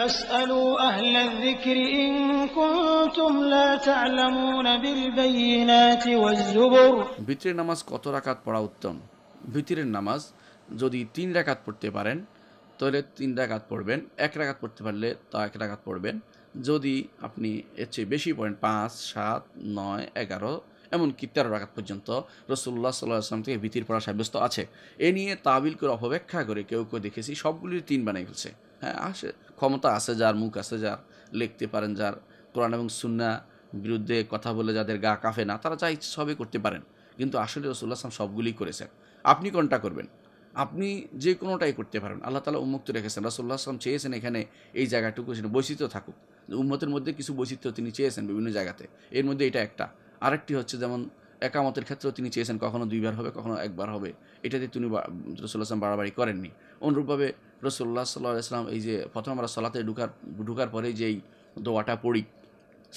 ভিতরের নামাজ কত রাকাত পড়া উত্তম ভিতরের নামাজ যদি তিন রাকাত পড়তে পারেন তাহলে তিন রাকাত পড়বেন এক রাকাত পড়তে পারলে তা এক রাকাত পড়বেন যদি আপনি এর চেয়ে বেশি পড়েন পাঁচ সাত নয় এগারো এমনকি তেরো রাখাত পর্যন্ত রসুল্লাহ সাল্লাহ আসলাম থেকে ভীতির পড়া সাব্যস্ত আছে এ নিয়ে তাবিল করে অপব্যাখ্যা করে কেউ কেউ দেখেছি সবগুলির তিন বানাই ফেলছে হ্যাঁ আসে ক্ষমতা আছে যার মুখ আছে যার লিখতে পারেন যার কোরআন এবং সুন্না বিরুদ্ধে কথা বলে যাদের গা কাঁপে না তারা চাই সবই করতে পারেন কিন্তু আসলে রসুল্লাহ আসলাম সবগুলি করেছেন আপনি কোনটা করবেন আপনি যে কোনোটাই করতে পারেন আল্লাহ তালা উন্মুক্ত রেখেছেন রসুল্লাহ আসলাম চেয়েছেন এখানে এই জায়গাটুকু সেটা বৈচিত্র্য থাকুক উন্মতের মধ্যে কিছু বৈচিত্র্য তিনি চেয়েছেন বিভিন্ন জায়গাতে এর মধ্যে এটা একটা আরেকটি হচ্ছে যেমন একামতের ক্ষেত্রেও তিনি চেয়েছেন কখনো দুইবার হবে কখনও একবার হবে এটাতে তিনি রসুল্লাহ বাড়াবাড়ি করেননি অনুরূপভাবে রসুল্লাহ সাল্লাহ ইসলাম এই যে প্রথম আমরা সলাতে ঢুকার ঢুকার পরে যেই দোয়াটা পড়ি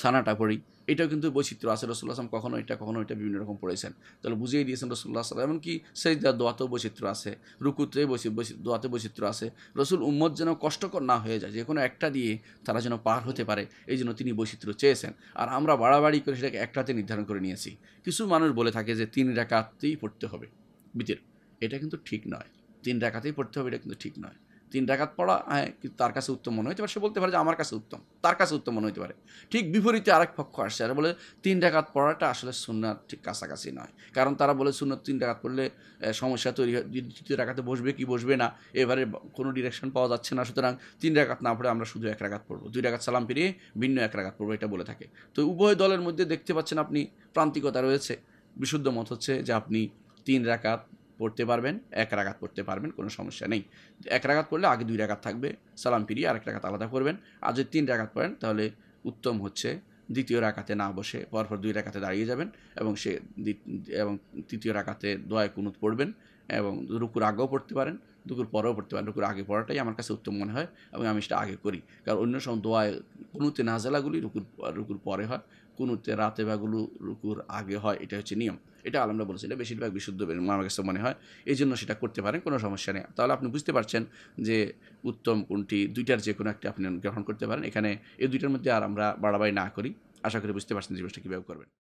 সানাটা পড়ি এটাও কিন্তু বৈচিত্র্য আছে রসুল্লাহ আসলাম কখনো এটা কখনো এটা বিভিন্ন রকম পড়েছেন তাহলে বুঝিয়ে দিয়েছেন রসুল্লাহ আসলাম এমনকি সেই দোয়াতেও বৈচিত্র্য আছে রুকুতে দোয়াতে বৈচিত্র্য আছে রসুল উম্মত যেন কষ্টকর না হয়ে যায় যে কোনো একটা দিয়ে তারা যেন পার হতে পারে এই জন্য তিনি বৈচিত্র্য চেয়েছেন আর আমরা বাড়াবাড়ি করে সেটাকে একটাতে নির্ধারণ করে নিয়েছি কিছু মানুষ বলে থাকে যে তিন রেখাতেই পড়তে হবে বিতের এটা কিন্তু ঠিক নয় তিন রেখাতেই পড়তে হবে এটা কিন্তু ঠিক নয় তিন ডাকাত পড়া হ্যাঁ কিন্তু তার কাছে উত্তম মনে হইতে পারে সে বলতে পারে যে আমার কাছে উত্তম তার কাছে উত্তম মনে হইতে পারে ঠিক বিপরীতে আরেক পক্ষ আসছে আর বলে তিন ডাকাত পড়াটা আসলে সুন্নার ঠিক কাছাকাছি নয় কারণ তারা বলে সুন্নার তিন ডাকাত পড়লে সমস্যা তৈরি হয় দ্বিতীয় ডাকাতে বসবে কি বসবে না এবারে কোনো ডিরেকশন পাওয়া যাচ্ছে না সুতরাং তিন ডাকাত না পড়ে আমরা শুধু এক রাকাত পড়বো দুই ডাকাত সালাম ফিরিয়ে ভিন্ন এক রাকাত পড়বো এটা বলে থাকে তো উভয় দলের মধ্যে দেখতে পাচ্ছেন আপনি প্রান্তিকতা রয়েছে বিশুদ্ধ মত হচ্ছে যে আপনি তিন রাকাত পড়তে পারবেন এক রাগাত পড়তে পারবেন কোনো সমস্যা নেই এক রাগাত পড়লে আগে দুই রাগাত থাকবে সালাম ফিরিয়ে আরেক রাগাত আলাদা করবেন আর যদি তিন রাগাত পড়েন তাহলে উত্তম হচ্ছে দ্বিতীয় রাকাতে না বসে পরপর দুই রাকাতে দাঁড়িয়ে যাবেন এবং সে এবং তৃতীয় রাকাতে দোয়ায় কুনুত পড়বেন এবং রুকুর আগেও পড়তে পারেন দুপুর পরেও পড়তে পারেন রুকুর আগে পড়াটাই আমার কাছে উত্তম মনে হয় এবং আমি সেটা আগে করি কারণ অন্য সময় দোয়ায় কোনোতে নাজালাগুলি রুকুর রুকুর পরে হয় কোনোতে রাতে বাগুলো রুকুর আগে হয় এটা হচ্ছে নিয়ম এটা আলমরা বলেছে এটা বেশিরভাগ বিশুদ্ধ আমার কাছে মনে হয় এই জন্য সেটা করতে পারেন কোনো সমস্যা নেই তাহলে আপনি বুঝতে পারছেন যে উত্তম কোনটি দুইটার যে কোনো একটা আপনি গ্রহণ করতে পারেন এখানে এই দুইটার মধ্যে আর আমরা বাড়াবাড়ি না করি আশা করি বুঝতে পারছেন জিনিসটা কীভাবে করবেন